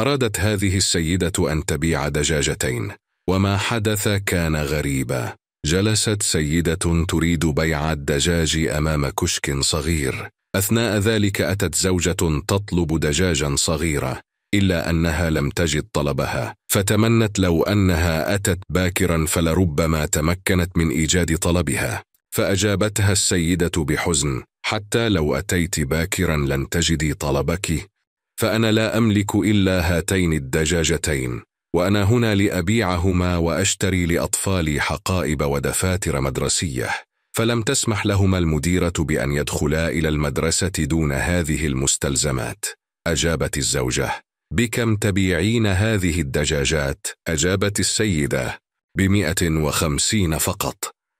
أرادت هذه السيدة أن تبيع دجاجتين، وما حدث كان غريبا. جلست سيدة تريد بيع الدجاج أمام كشك صغير. أثناء ذلك أتت زوجة تطلب دجاجا صغيرة، إلا أنها لم تجد طلبها، فتمنت لو أنها أتت باكرا فلربما تمكنت من إيجاد طلبها. فأجابتها السيدة بحزن: حتى لو أتيت باكرا لن تجدي طلبك فانا لا املك الا هاتين الدجاجتين وانا هنا لابيعهما واشتري لاطفالي حقائب ودفاتر مدرسيه فلم تسمح لهما المديره بان يدخلا الى المدرسه دون هذه المستلزمات اجابت الزوجه بكم تبيعين هذه الدجاجات اجابت السيده بمئه وخمسين فقط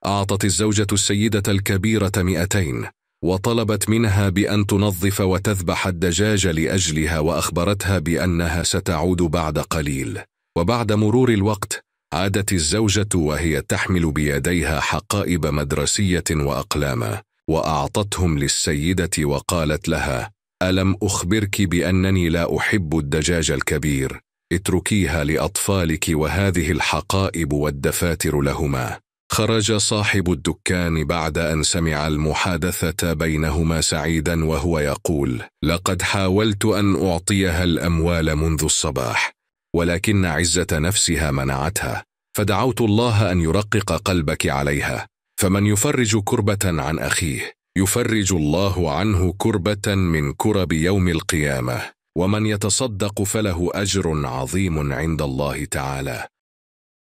اعطت الزوجه السيده الكبيره مئتين وطلبت منها بان تنظف وتذبح الدجاج لاجلها واخبرتها بانها ستعود بعد قليل وبعد مرور الوقت عادت الزوجه وهي تحمل بيديها حقائب مدرسيه واقلاما واعطتهم للسيده وقالت لها الم اخبرك بانني لا احب الدجاج الكبير اتركيها لاطفالك وهذه الحقائب والدفاتر لهما خرج صاحب الدكان بعد ان سمع المحادثه بينهما سعيدا وهو يقول لقد حاولت ان اعطيها الاموال منذ الصباح ولكن عزه نفسها منعتها فدعوت الله ان يرقق قلبك عليها فمن يفرج كربه عن اخيه يفرج الله عنه كربه من كرب يوم القيامه ومن يتصدق فله اجر عظيم عند الله تعالى